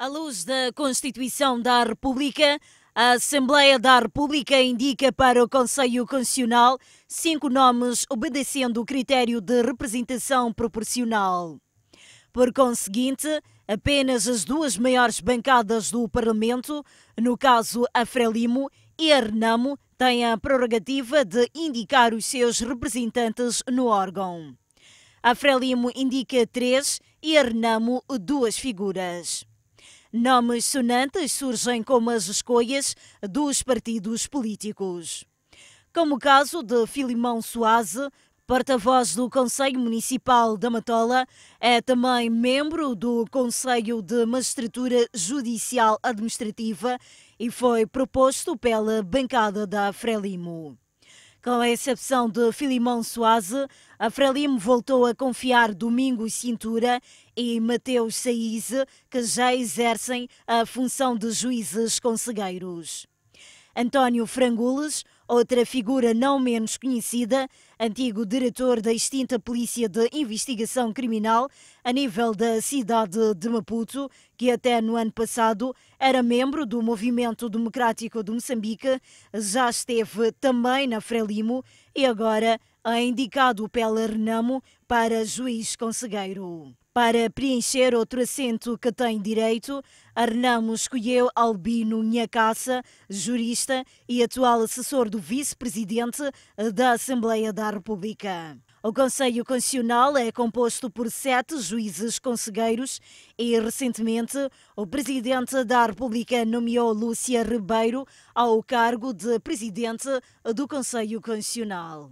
À luz da Constituição da República, a Assembleia da República indica para o Conselho Constitucional cinco nomes obedecendo o critério de representação proporcional. Por conseguinte, apenas as duas maiores bancadas do Parlamento, no caso a Frelimo e a Renamo, têm a prerrogativa de indicar os seus representantes no órgão. A Frelimo indica três e a Renamo duas figuras. Nomes sonantes surgem como as escolhas dos partidos políticos. Como o caso de Filimão Soaze, porta-voz do Conselho Municipal da Matola, é também membro do Conselho de Magistratura Judicial Administrativa e foi proposto pela bancada da Frelimo. Com a excepção de Filimão Soaze, a Frelimo voltou a confiar Domingo e Cintura e Mateus Saiz, que já exercem a função de juízes conselheiros. António Frangules, Outra figura não menos conhecida, antigo diretor da extinta Polícia de Investigação Criminal a nível da cidade de Maputo, que até no ano passado era membro do Movimento Democrático de Moçambique, já esteve também na Frelimo e agora é indicado pela Renamo para juiz conselheiro. Para preencher outro assento que tem direito, a Renamo escolheu Albino Nhacassa, jurista e atual assessor do vice-presidente da Assembleia da República. O Conselho Constitucional é composto por sete juízes conselheiros e, recentemente, o Presidente da República nomeou Lúcia Ribeiro ao cargo de Presidente do Conselho Constitucional.